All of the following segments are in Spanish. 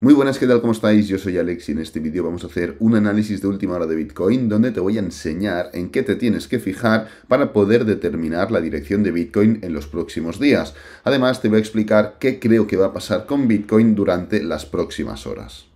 Muy buenas, ¿qué tal? ¿Cómo estáis? Yo soy Alex y en este vídeo vamos a hacer un análisis de última hora de Bitcoin donde te voy a enseñar en qué te tienes que fijar para poder determinar la dirección de Bitcoin en los próximos días. Además, te voy a explicar qué creo que va a pasar con Bitcoin durante las próximas horas.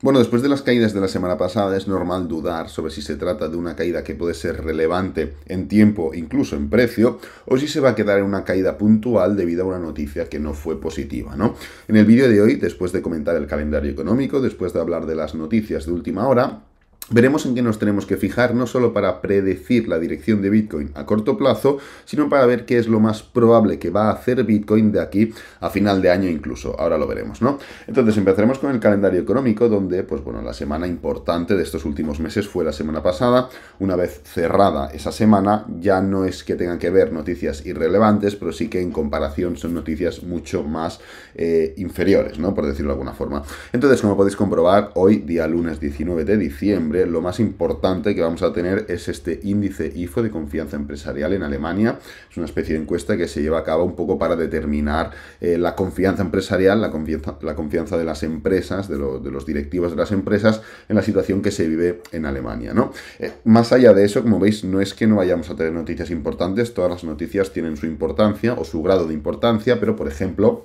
Bueno, después de las caídas de la semana pasada es normal dudar sobre si se trata de una caída que puede ser relevante en tiempo, incluso en precio, o si se va a quedar en una caída puntual debido a una noticia que no fue positiva, ¿no? En el vídeo de hoy, después de comentar el calendario económico, después de hablar de las noticias de última hora, Veremos en qué nos tenemos que fijar, no solo para predecir la dirección de Bitcoin a corto plazo, sino para ver qué es lo más probable que va a hacer Bitcoin de aquí a final de año incluso. Ahora lo veremos, ¿no? Entonces empezaremos con el calendario económico, donde, pues bueno, la semana importante de estos últimos meses fue la semana pasada. Una vez cerrada esa semana, ya no es que tengan que ver noticias irrelevantes, pero sí que en comparación son noticias mucho más eh, inferiores, ¿no? Por decirlo de alguna forma. Entonces, como podéis comprobar, hoy, día lunes 19 de diciembre, lo más importante que vamos a tener es este índice IFO de confianza empresarial en Alemania. Es una especie de encuesta que se lleva a cabo un poco para determinar eh, la confianza empresarial, la confianza, la confianza de las empresas, de, los directivos de las empresas, en la situación que se vive en Alemania. ¿no? Eh, más allá de eso, como veis, no es que no vayamos a tener noticias importantes, todas las noticias tienen su importancia o su grado de importancia, pero por ejemplo,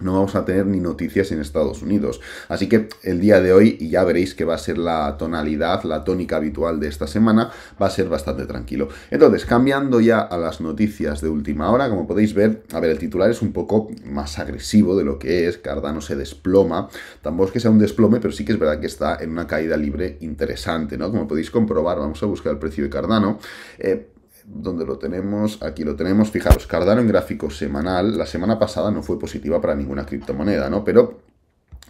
no vamos a tener ni noticias en Estados Unidos. Así que el día de hoy, y ya veréis que va a ser la tonalidad, la tónica habitual de esta semana, va a ser bastante tranquilo. Entonces, cambiando ya a las noticias de última hora, como podéis ver, a ver, el titular es un poco más agresivo de lo que es, Cardano se desploma, tampoco es que sea un desplome, pero sí que es verdad que está en una caída libre interesante, ¿no? Como podéis comprobar, vamos a buscar el precio de Cardano. Eh, donde lo tenemos, aquí lo tenemos, fijaros, Cardano en gráfico semanal, la semana pasada no fue positiva para ninguna criptomoneda, ¿no? Pero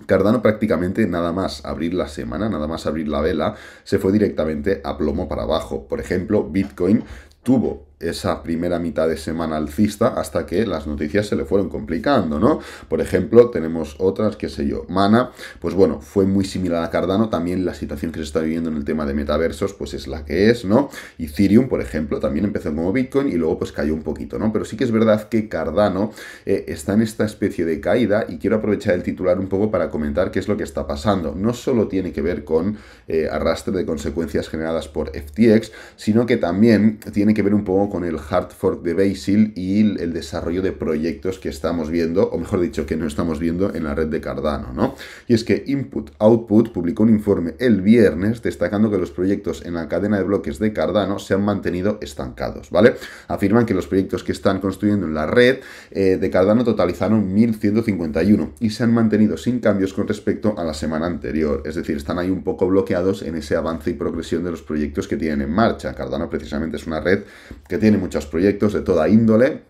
Cardano prácticamente nada más abrir la semana, nada más abrir la vela, se fue directamente a plomo para abajo. Por ejemplo, Bitcoin tuvo esa primera mitad de semana alcista hasta que las noticias se le fueron complicando, ¿no? Por ejemplo, tenemos otras, qué sé yo, Mana, pues bueno, fue muy similar a Cardano, también la situación que se está viviendo en el tema de metaversos, pues es la que es, ¿no? Ethereum, por ejemplo, también empezó como Bitcoin y luego pues cayó un poquito, ¿no? Pero sí que es verdad que Cardano eh, está en esta especie de caída y quiero aprovechar el titular un poco para comentar qué es lo que está pasando. No solo tiene que ver con eh, arrastre de consecuencias generadas por FTX, sino que también tiene que ver un poco con el hard fork de Basil y el desarrollo de proyectos que estamos viendo, o mejor dicho, que no estamos viendo en la red de Cardano, ¿no? Y es que Input Output publicó un informe el viernes destacando que los proyectos en la cadena de bloques de Cardano se han mantenido estancados, ¿vale? Afirman que los proyectos que están construyendo en la red eh, de Cardano totalizaron 1151 y se han mantenido sin cambios con respecto a la semana anterior, es decir, están ahí un poco bloqueados en ese avance y progresión de los proyectos que tienen en marcha. Cardano precisamente es una red que tiene muchos proyectos de toda índole,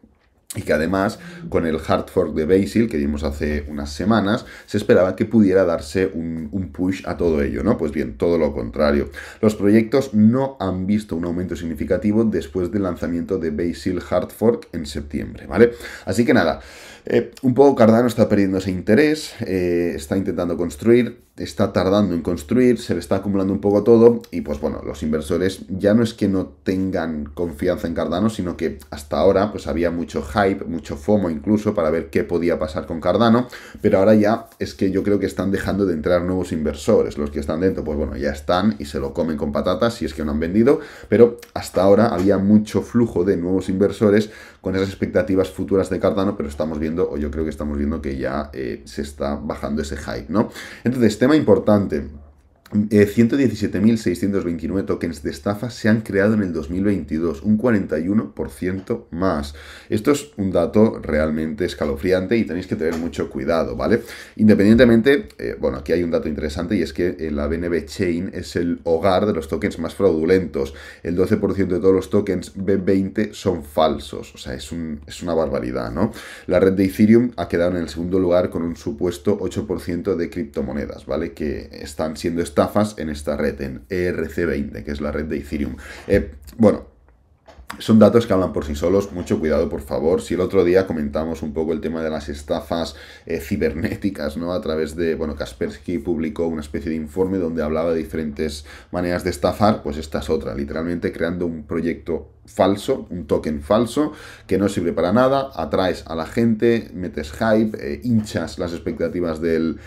y que además con el hard fork de Basil que vimos hace unas semanas se esperaba que pudiera darse un, un, push a todo ello, ¿no? Pues bien, todo lo contrario. Los proyectos no han visto un aumento significativo después del lanzamiento de Basil hard fork en septiembre, ¿vale? Así que nada. Eh, un poco Cardano está perdiendo ese interés, eh, está intentando construir, está tardando en construir, se le está acumulando un poco todo y pues bueno, los inversores ya no es que no tengan confianza en Cardano, sino que hasta ahora pues había mucho hype, mucho FOMO incluso para ver qué podía pasar con Cardano, pero ahora ya es que yo creo que están dejando de entrar nuevos inversores, los que están dentro pues bueno, ya están y se lo comen con patatas si es que no han vendido, pero hasta ahora había mucho flujo de nuevos inversores con esas expectativas futuras de Cardano, pero estamos viendo, o yo creo que estamos viendo que ya eh, se está bajando ese hype, ¿no? Entonces, tema importante. 117.629 eh, tokens de estafa se han creado en el 2022, un 41% más. Esto es un dato realmente escalofriante y tenéis que tener mucho cuidado, ¿vale? Independientemente, eh, bueno, aquí hay un dato interesante y es que eh, la BNB Chain es el hogar de los tokens más fraudulentos. El 12% de todos los tokens B20 son falsos, o sea, es, es una barbaridad, ¿no? La red de Ethereum ha quedado en el segundo lugar con un supuesto 8% de criptomonedas, ¿vale? Que están siendo estafadas en esta red, en ERC20, que es la red de Ethereum. Eh, bueno, son datos que hablan por sí solos, mucho cuidado por favor. Si el otro día comentamos un poco el tema de las estafas eh, cibernéticas, ¿no? A través de, bueno, Kaspersky publicó una especie de informe donde hablaba de diferentes maneras de estafar, pues esta es otra, literalmente creando un proyecto falso, un token falso, que no sirve para nada, atraes a la gente, metes hype, eh, hinchas las expectativas del,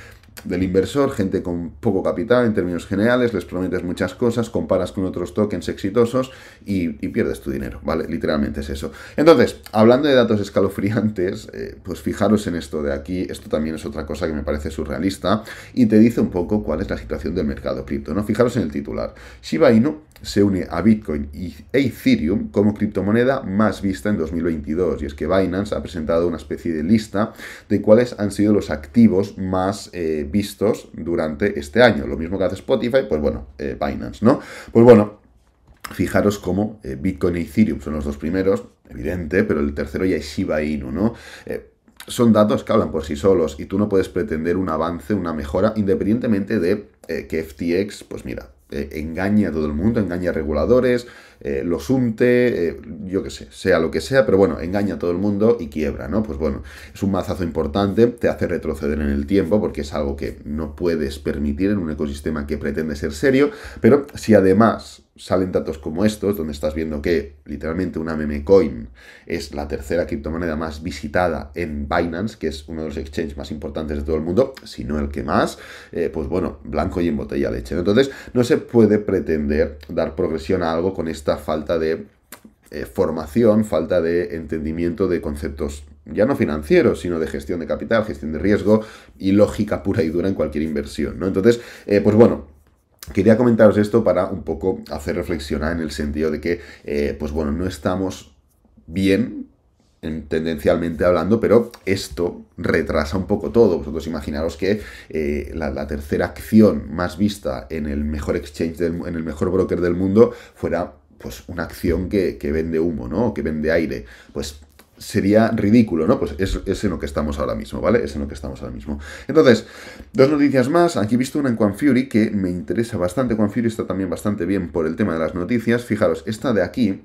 del inversor, gente con poco capital en términos generales, les prometes muchas cosas, comparas con otros tokens exitosos y, pierdes tu dinero, ¿vale? Literalmente es eso. Entonces, hablando de datos escalofriantes, eh, pues fijaros en esto de aquí, esto también es otra cosa que me parece surrealista y te dice un poco cuál es la situación del mercado cripto, ¿no? Fijaros en el titular. Shiba Inu se une a Bitcoin y e Ethereum como criptomoneda más vista en 2022 y es que Binance ha presentado una especie de lista de cuáles han sido los activos más... Eh, vistos durante este año. Lo mismo que hace Spotify, pues bueno, eh, Binance, ¿no? Pues bueno, Fijaros cómo eh, Bitcoin y e Ethereum son los dos primeros, evidente, pero el tercero ya es Shiba Inu, ¿no? Eh, son datos que hablan por sí solos y tú no puedes pretender un avance, una mejora, independientemente de que FTX, pues mira, engaña a todo el mundo, engaña a reguladores, eh, lo los unte, eh, yo qué sé, sea lo que sea, pero bueno, engaña a todo el mundo y quiebra, ¿no? Pues bueno, es un mazazo importante, te hace retroceder en el tiempo porque es algo que no puedes permitir en un ecosistema que pretende ser serio, pero si además salen datos como estos, donde estás viendo que literalmente una meme coin es la tercera criptomoneda más visitada en Binance, que es uno de los exchanges más importantes de todo el mundo, si no el que más, eh, pues bueno, blanco y en botella leche. Entonces, no se puede pretender dar progresión a algo con esta falta de eh, formación, falta de entendimiento de conceptos ya no financieros, sino de gestión de capital, gestión de riesgo y lógica pura y dura en cualquier inversión, ¿no? Entonces, eh, pues bueno, Quería comentaros esto para un poco hacer reflexionar en el sentido de que, eh, pues bueno, no estamos bien en, tendencialmente hablando, pero esto retrasa un poco todo. Vosotros imaginaros que la, tercera acción más vista en el mejor exchange, en el mejor broker del mundo, fuera pues una acción que, vende humo, ¿no? Que vende aire. Pues sería ridículo, ¿no? Pues es, es, en lo que estamos ahora mismo, ¿vale? Es en lo que estamos ahora mismo. Entonces, dos noticias más. Aquí he visto una en Quan Fury que me interesa bastante. Quan Fury está también bastante bien por el tema de las noticias. Fijaros, esta de aquí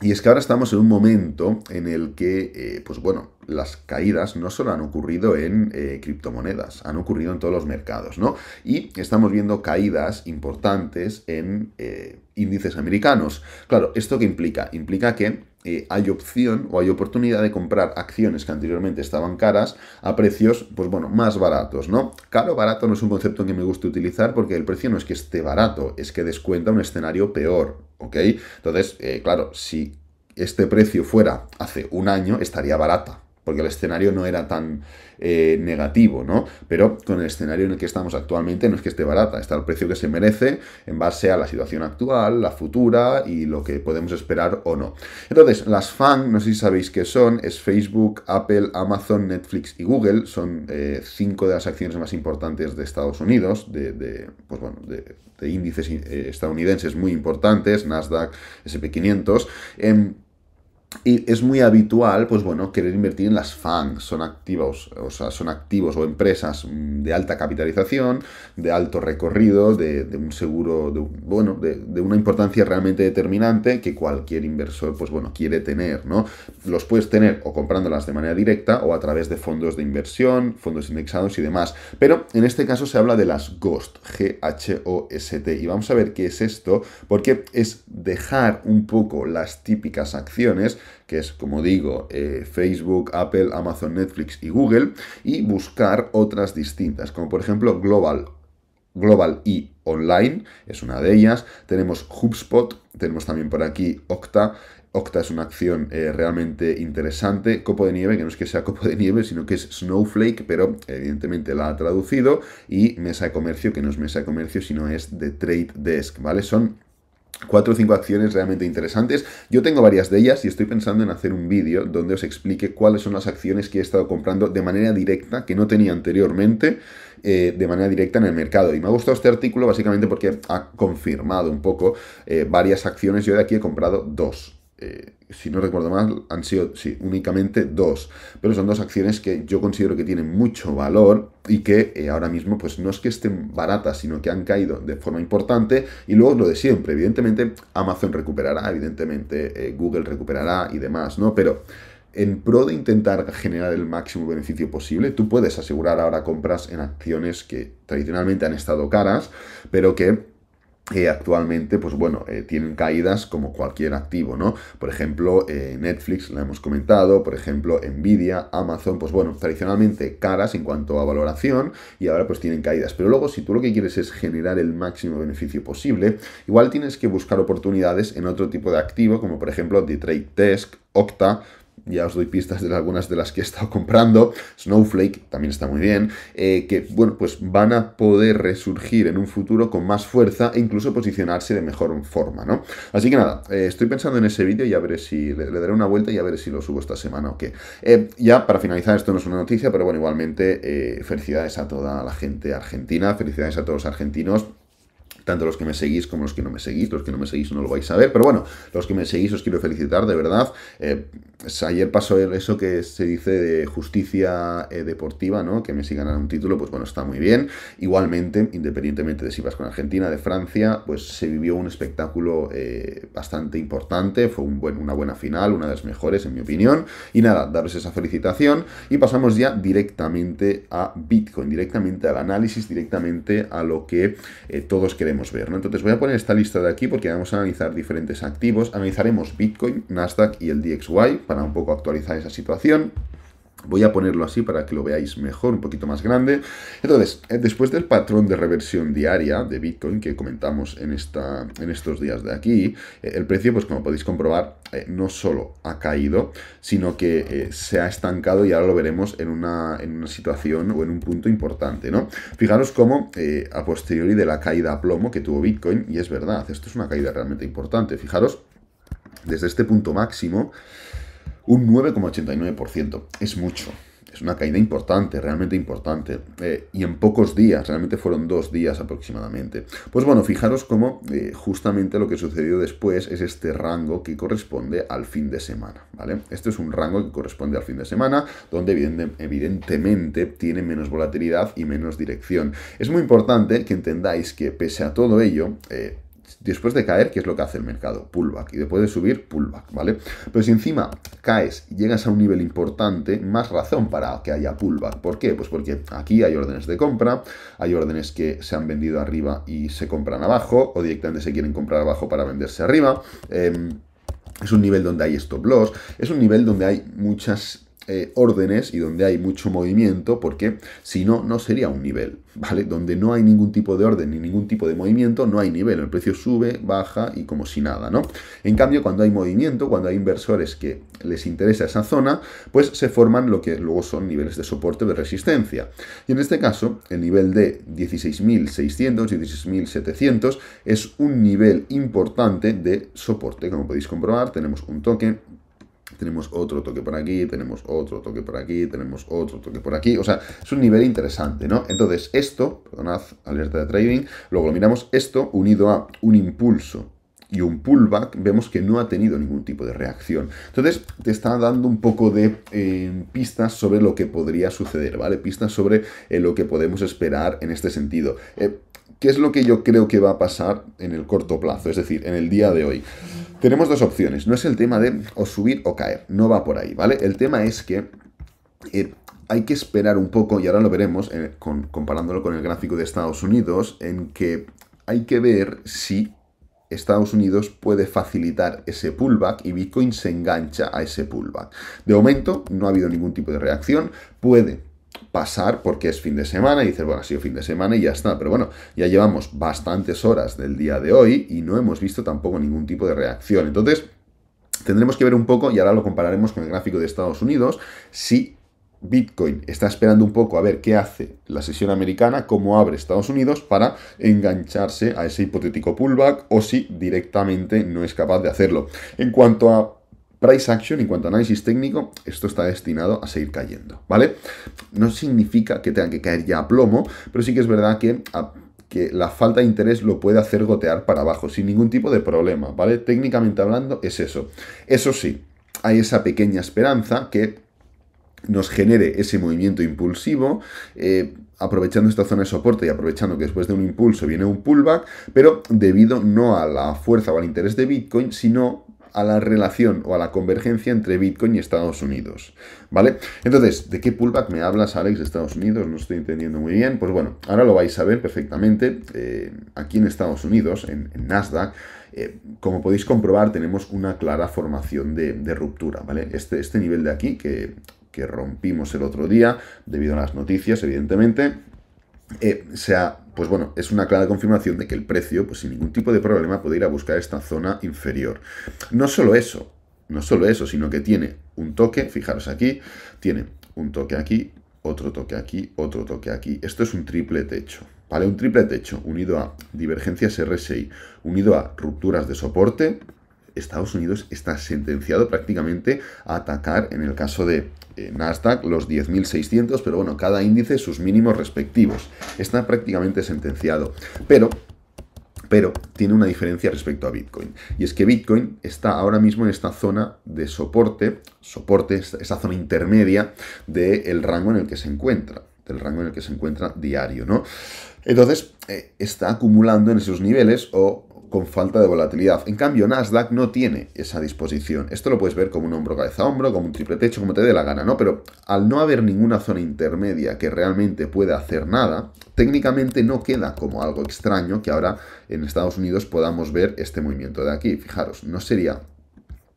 y es que ahora estamos en un momento en el que, eh, pues bueno, las caídas no solo han ocurrido en eh, criptomonedas, han ocurrido en todos los mercados, ¿no? Y estamos viendo caídas importantes en eh, índices americanos. Claro, ¿esto qué implica? Implica que eh, hay opción o hay oportunidad de comprar acciones que anteriormente estaban caras a precios, pues bueno, más baratos, ¿no? Caro barato no es un concepto que me guste utilizar porque el precio no es que esté barato, es que descuenta un escenario peor, ¿ok? Entonces, eh, claro, si este precio fuera hace un año, estaría barata, porque el escenario no era tan eh, negativo, ¿no? Pero con el escenario en el que estamos actualmente no es que esté barata, está el precio que se merece en base a la situación actual, la futura y lo que podemos esperar o no. Entonces, las FAN, no sé si sabéis qué son, es Facebook, Apple, Amazon, Netflix y Google, son eh, cinco de las acciones más importantes de Estados Unidos, de, pues índices eh, estadounidenses muy importantes, Nasdaq, SP500. en em, y es muy habitual, pues bueno, querer invertir en las FANG, son activos, o sea, son activos o empresas mm, de alta capitalización, de alto recorrido, de, un seguro, bueno, de, una importancia realmente determinante que cualquier inversor, pues bueno, quiere tener, ¿no? Los puedes tener o comprándolas de manera directa o a través de fondos de inversión, fondos indexados y demás. Pero en este caso se habla de las GHOST, G-H-O-S-T, y vamos a ver qué es esto, porque es dejar un poco las típicas acciones que es, como digo, eh, Facebook, Apple, Amazon, Netflix y Google, y buscar otras distintas, como por ejemplo Global Global y e Online, es una de ellas. Tenemos HubSpot, tenemos también por aquí Octa. Octa es una acción eh, realmente interesante. Copo de nieve, que no es que sea copo de nieve, sino que es Snowflake, pero evidentemente la ha traducido. Y mesa de comercio, que no es mesa de comercio, sino es de Trade Desk, ¿vale? Son cuatro o cinco acciones realmente interesantes. Yo tengo varias de ellas y estoy pensando en hacer un vídeo donde os explique cuáles son las acciones que he estado comprando de manera directa, que no tenía anteriormente, eh, de manera directa en el mercado. Y me ha gustado este artículo básicamente porque ha confirmado un poco eh, varias acciones. Yo de aquí he comprado dos. Eh, si no recuerdo mal, han sido sí, únicamente dos. Pero son dos acciones que yo considero que tienen mucho valor y que eh, ahora mismo, pues no es que estén baratas, sino que han caído de forma importante. Y luego lo de siempre, evidentemente, Amazon recuperará, evidentemente, eh, Google recuperará y demás, ¿no? Pero en pro de intentar generar el máximo beneficio posible, tú puedes asegurar ahora compras en acciones que tradicionalmente han estado caras, pero que que eh, actualmente, pues bueno, eh, tienen caídas como cualquier activo, ¿no? Por ejemplo, eh, Netflix, la hemos comentado, por ejemplo, Nvidia, Amazon, pues bueno, tradicionalmente caras en cuanto a valoración y ahora pues tienen caídas. Pero luego, si tú lo que quieres es generar el máximo beneficio posible, igual tienes que buscar oportunidades en otro tipo de activo, como por ejemplo The Trade Desk, Okta ya os doy pistas de algunas de las que he estado comprando, Snowflake también está muy bien, eh, que bueno, pues van a poder resurgir en un futuro con más fuerza e incluso posicionarse de mejor forma, ¿no? Así que nada, eh, estoy pensando en ese vídeo y a ver si le, daré una vuelta y a ver si lo subo esta semana o qué. Eh, ya para finalizar, esto no es una noticia, pero bueno, igualmente felicidades a toda la gente argentina, felicidades a todos los argentinos tanto los que me seguís como los que no me seguís, los que no me seguís no lo vais a ver, pero bueno, los que me seguís os quiero felicitar, de verdad. Eh, pues ayer pasó eso que se dice de justicia eh, deportiva, ¿no? Que Messi ganara un título, pues bueno, está muy bien. Igualmente, independientemente de si vas con Argentina, de Francia, pues se vivió un espectáculo eh, bastante importante. Fue una buena final, una de las mejores, en mi opinión. Y nada, daros esa felicitación. Y pasamos ya directamente a Bitcoin, directamente al análisis, directamente a lo que eh, todos queremos ver, Entonces voy a poner esta lista de aquí porque vamos a analizar diferentes activos. Analizaremos Bitcoin, Nasdaq y el DXY un poco actualizar esa situación. Voy a ponerlo así para que lo veáis mejor, un poquito más grande. Entonces, eh, después del patrón de reversión diaria de Bitcoin que comentamos en, esta, en estos días de aquí, eh, el precio, pues como podéis comprobar, eh, no solo ha caído, sino que se ha estancado y ahora lo veremos en una, situación o en un punto importante, ¿no? Fijaros cómo a posteriori de la caída a plomo que tuvo Bitcoin, y es verdad, esto es una caída realmente importante, fijaros, desde este punto máximo, un 9,89%. Es mucho. Es una caída importante, realmente importante. Eh, y en pocos días, realmente fueron dos días aproximadamente. Pues bueno, fijaros cómo eh, justamente lo que sucedió después es este rango que corresponde al fin de semana. ¿vale? Este es un rango que corresponde al fin de semana, donde evidentemente tiene menos volatilidad y menos dirección. Es muy importante que entendáis que pese a todo ello, eh, Después de caer, ¿qué es lo que hace el mercado? Pullback. Y después de subir, pullback, ¿vale? Pero si encima caes y llegas a un nivel importante, más razón para que haya pullback. ¿Por qué? Pues porque aquí hay órdenes de compra, hay órdenes que se han vendido arriba y se compran abajo, o directamente se quieren comprar abajo para venderse arriba. Em, es un nivel donde hay stop loss, es un nivel donde hay muchas eh, órdenes y donde hay mucho movimiento, porque si no, no sería un nivel, ¿vale? Donde no hay ningún tipo de orden ni ningún tipo de movimiento, no hay nivel. El precio sube, baja y como si nada, ¿no? En cambio, cuando hay movimiento, cuando hay inversores que les interesa esa zona, pues se forman lo que luego son niveles de soporte de resistencia. Y en este caso, el nivel de 16.600, 16.700 es un nivel importante de soporte. Como podéis comprobar, tenemos un token tenemos otro toque por aquí, tenemos otro toque por aquí, tenemos otro toque por aquí, o sea, es un nivel interesante, ¿no? Entonces, esto, perdonad, alerta de trading, luego miramos, esto unido a un impulso y un pullback, vemos que no ha tenido ningún tipo de reacción. Entonces, te está dando un poco de eh, pistas sobre lo que podría suceder, ¿vale? Pistas sobre eh, lo que podemos esperar en este sentido. Eh, ¿Qué es lo que yo creo que va a pasar en el corto plazo? Es decir, en el día de hoy. Tenemos dos opciones. No es el tema de o subir o caer. No va por ahí, ¿vale? El tema es que eh, hay que esperar un poco, y ahora lo veremos eh, comparándolo con el gráfico de Estados Unidos, en que hay que ver si Estados Unidos puede facilitar ese pullback y Bitcoin se engancha a ese pullback. De momento no ha habido ningún tipo de reacción. Puede pasar porque es fin de semana y dices, bueno, ha sido fin de semana y ya está. Pero bueno, ya llevamos bastantes horas del día de hoy y no hemos visto tampoco ningún tipo de reacción. Entonces, tendremos que ver un poco, y ahora lo compararemos con el gráfico de Estados Unidos, si Bitcoin está esperando un poco a ver qué hace la sesión americana, cómo abre Estados Unidos para engancharse a ese hipotético pullback o si directamente no es capaz de hacerlo. En cuanto a Price action, en cuanto a análisis técnico, esto está destinado a seguir cayendo, ¿vale? No significa que tengan que caer ya a plomo, pero sí que es verdad que que la falta de interés lo puede hacer gotear para abajo sin ningún tipo de problema, ¿vale? Técnicamente hablando es eso. Eso sí, hay esa pequeña esperanza que nos genere ese movimiento impulsivo, eh, aprovechando esta zona de soporte y aprovechando que después de un impulso viene un pullback, pero debido no a la fuerza o al interés de Bitcoin, sino a la relación o a la convergencia entre Bitcoin y Estados Unidos. ¿Vale? Entonces, ¿de qué pullback me hablas, Alex, de Estados Unidos? No estoy entendiendo muy bien. Pues bueno, ahora lo vais a ver perfectamente eh, aquí en Estados Unidos, en, Nasdaq. Eh, como podéis comprobar, tenemos una clara formación de, ruptura, ¿vale? Este, este nivel de aquí que, que rompimos el otro día, debido a las noticias, evidentemente, eh, sea, pues bueno, es una clara confirmación de que el precio, pues sin ningún tipo de problema, puede ir a buscar esta zona inferior. No solo eso, no solo eso, sino que tiene un toque, fijaros aquí, tiene un toque aquí, otro toque aquí, otro toque aquí. Esto es un triple techo, ¿vale? Un triple techo unido a divergencias RSI, unido a rupturas de soporte, Estados Unidos está sentenciado prácticamente a atacar, en el caso de eh, Nasdaq, los 10.600, pero bueno, cada índice sus mínimos respectivos. Está prácticamente sentenciado. Pero pero tiene una diferencia respecto a Bitcoin. Y es que Bitcoin está ahora mismo en esta zona de soporte, soporte, esta zona intermedia del rango en el que se encuentra, del rango en el que se encuentra diario, ¿no? Entonces, eh, está acumulando en esos niveles o con falta de volatilidad. En cambio, Nasdaq no tiene esa disposición. Esto lo puedes ver como un hombro cabeza hombro, como un triple techo, como te dé la gana, ¿no? Pero al no haber ninguna zona intermedia que realmente pueda hacer nada, técnicamente no queda como algo extraño que ahora en Estados Unidos podamos ver este movimiento de aquí. Fijaros, no sería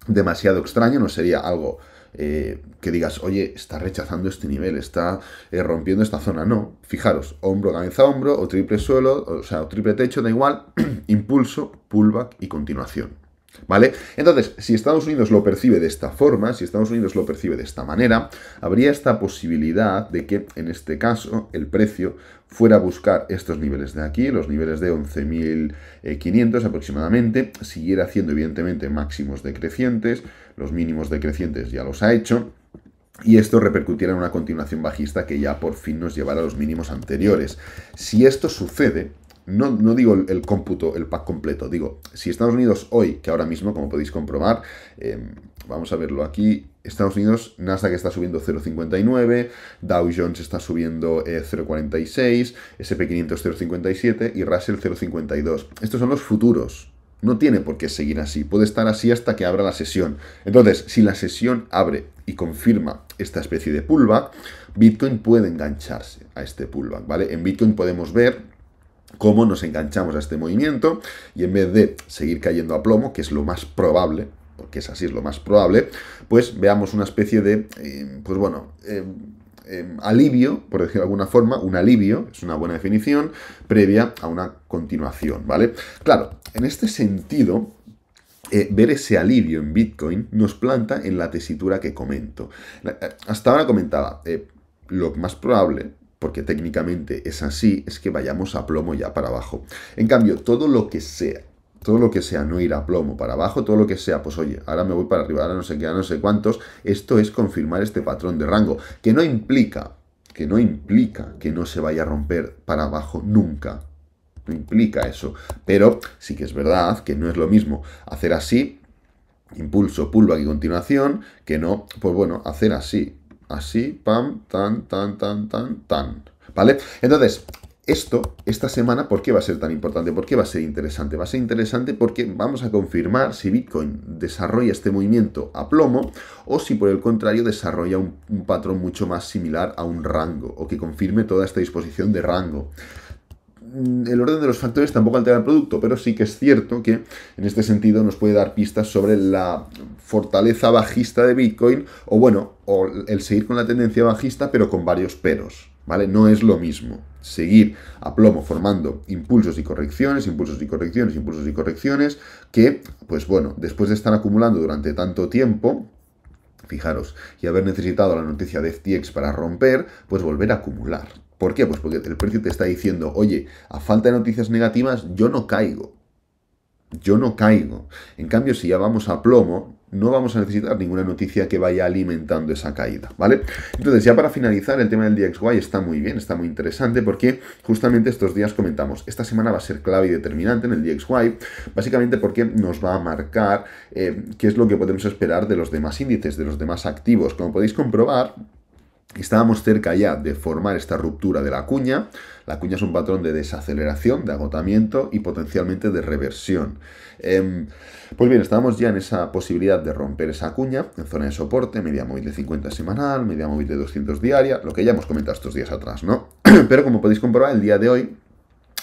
demasiado extraño, no sería algo eh, que digas, oye, está rechazando este nivel, está eh, rompiendo esta zona. No, fijaros, hombro, cabeza, hombro, o triple suelo, o sea, o triple techo, da igual, impulso, pullback y continuación. ¿Vale? Entonces, si Estados Unidos lo percibe de esta forma, si Estados Unidos lo percibe de esta manera, habría esta posibilidad de que, en este caso, el precio fuera a buscar estos niveles de aquí, los niveles de 11.500 eh, aproximadamente, siguiera haciendo, evidentemente, máximos decrecientes, los mínimos decrecientes ya los ha hecho, y esto repercutirá en una continuación bajista que ya por fin nos llevará a los mínimos anteriores. Si esto sucede, no, digo el, cómputo, el pack completo, digo, si Estados Unidos hoy, que ahora mismo, como podéis comprobar, em, vamos a verlo aquí, Estados Unidos, Nasdaq está subiendo 0,59, Dow Jones está subiendo 0,46, SP500 0,57 y Russell 0,52. Estos son los futuros, no tiene por qué seguir así, puede estar así hasta que abra la sesión. Entonces, si la sesión abre y confirma esta especie de pullback, Bitcoin puede engancharse a este pullback, ¿vale? En Bitcoin podemos ver cómo nos enganchamos a este movimiento y en vez de seguir cayendo a plomo, que es lo más probable, porque es así, es lo más probable, pues veamos una especie de, eh, pues bueno, eh, Em, alivio, por decirlo de alguna forma, un alivio, es una buena definición, previa a una continuación, ¿vale? Claro, en este sentido, eh, ver ese alivio en Bitcoin nos planta en la tesitura que comento. Eh, hasta ahora comentaba, eh, lo más probable porque técnicamente es así, es que vayamos a plomo ya para abajo. En cambio, todo lo que sea todo lo que sea no ir a plomo, para abajo, todo lo que sea, pues oye, ahora me voy para arriba, ahora no sé qué, ahora no sé cuántos, esto es confirmar este patrón de rango, que no implica, que no implica que no se vaya a romper para abajo nunca, no implica eso, pero sí que es verdad que no es lo mismo hacer así, impulso, pulva y continuación, que no, pues bueno, hacer así, así, pam, tan, tan, tan, tan, tan, ¿vale? Entonces, esto, esta semana, ¿por qué va a ser tan importante? ¿Por qué va a ser interesante? Va a ser interesante porque vamos a confirmar si Bitcoin desarrolla este movimiento a plomo o si por el contrario desarrolla un, patrón mucho más similar a un rango o que confirme toda esta disposición de rango mm, el orden de los factores tampoco altera el producto, pero sí que es cierto que en este sentido nos puede dar pistas sobre la fortaleza bajista de Bitcoin o bueno, o el seguir con la tendencia bajista pero con varios peros, ¿vale? No es lo mismo seguir a plomo formando impulsos y correcciones, impulsos y correcciones, impulsos y correcciones, que, pues bueno, después de estar acumulando durante tanto tiempo, fijaros, y haber necesitado la noticia de FTX para romper, pues volver a acumular. ¿Por qué? Pues porque el precio te está diciendo, oye, a falta de noticias negativas yo no caigo yo no caigo. En cambio, si ya vamos a plomo, no vamos a necesitar ninguna noticia que vaya alimentando esa caída, ¿vale? Entonces, ya para finalizar, el tema del DXY está muy bien, está muy interesante, porque justamente estos días comentamos, esta semana va a ser clave y determinante en el DXY, básicamente porque nos va a marcar eh, qué es lo que podemos esperar de los demás índices, de los demás activos. Como podéis comprobar, Estábamos cerca ya de formar esta ruptura de la cuña. La cuña es un patrón de desaceleración, de agotamiento y potencialmente de reversión. Em, pues bien, estábamos ya en esa posibilidad de romper esa cuña en zona de soporte, media móvil de 50 semanal, media móvil de 200 diaria, lo que ya hemos comentado estos días atrás, ¿no? Pero como podéis comprobar, el día de hoy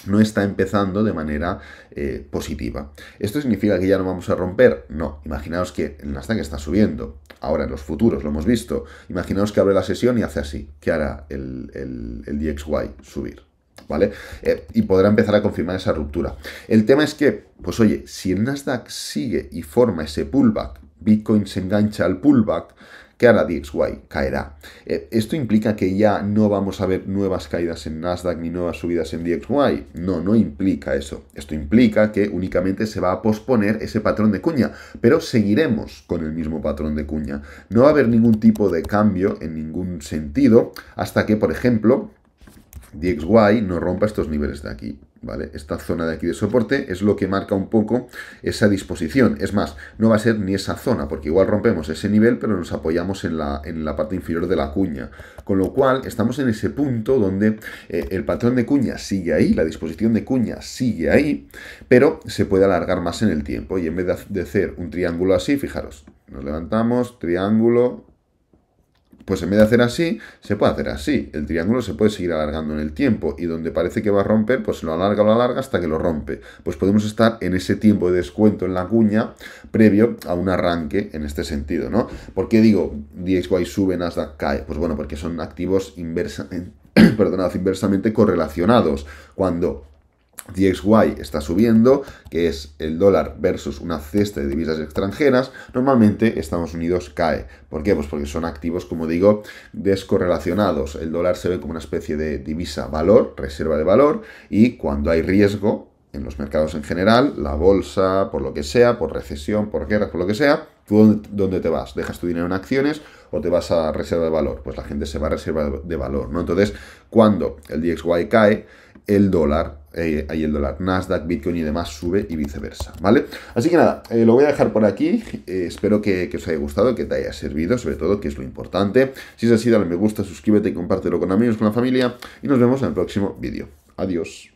no está empezando de manera eh, positiva. ¿Esto significa que ya no vamos a romper? No. Imaginaos que el Nasdaq está subiendo. Ahora en los futuros lo hemos visto. Imaginaos que abre la sesión y hace así. Que hará el, el, el DXY? Subir. ¿Vale? Eh, y podrá empezar a confirmar esa ruptura. El tema es que, pues oye, si el Nasdaq sigue y forma ese pullback, Bitcoin se engancha al pullback, que ahora DXY caerá. Eh, ¿Esto implica que ya no vamos a ver nuevas caídas en Nasdaq ni nuevas subidas en DXY? No, no implica eso. Esto implica que únicamente se va a posponer ese patrón de cuña, pero seguiremos con el mismo patrón de cuña. No va a haber ningún tipo de cambio en ningún sentido hasta que, por ejemplo, DXY no rompa estos niveles de aquí, ¿vale? Esta zona de aquí de soporte es lo que marca un poco esa disposición. Es más, no va a ser ni esa zona, porque igual rompemos ese nivel, pero nos apoyamos en la, en la parte inferior de la cuña. Con lo cual, estamos en ese punto donde eh, el patrón de cuña sigue ahí, la disposición de cuña sigue ahí, pero se puede alargar más en el tiempo. Y en vez de hacer un triángulo así, fijaros, nos levantamos, triángulo, pues en vez de hacer así, se puede hacer así. El triángulo se puede seguir alargando en el tiempo y donde parece que va a romper, pues lo alarga, lo alarga hasta que lo rompe. Pues podemos estar en ese tiempo de descuento en la cuña previo a un arranque en este sentido, ¿no? ¿Por qué digo DXY sube, Nasdaq cae? Pues bueno, porque son activos inversa, inversamente correlacionados. Cuando DXY está subiendo, que es el dólar versus una cesta de divisas extranjeras, normalmente Estados Unidos cae. ¿Por qué? Pues porque son activos, como digo, descorrelacionados. El dólar se ve como una especie de divisa valor, reserva de valor, y cuando hay riesgo en los mercados en general, la bolsa, por lo que sea, por recesión, por guerras, por lo que sea, ¿tú dónde te vas? ¿Dejas tu dinero en acciones o te vas a reserva de valor? Pues la gente se va a reserva de valor, ¿no? Entonces, cuando el DXY cae, el dólar, eh, ahí el dólar Nasdaq, Bitcoin y demás sube y viceversa, ¿vale? Así que nada, eh, lo voy a dejar por aquí, eh, espero que, os haya gustado, que te haya servido, sobre todo, que es lo importante. Si es así, dale me gusta, suscríbete, y compártelo con amigos, con la familia y nos vemos en el próximo vídeo. Adiós.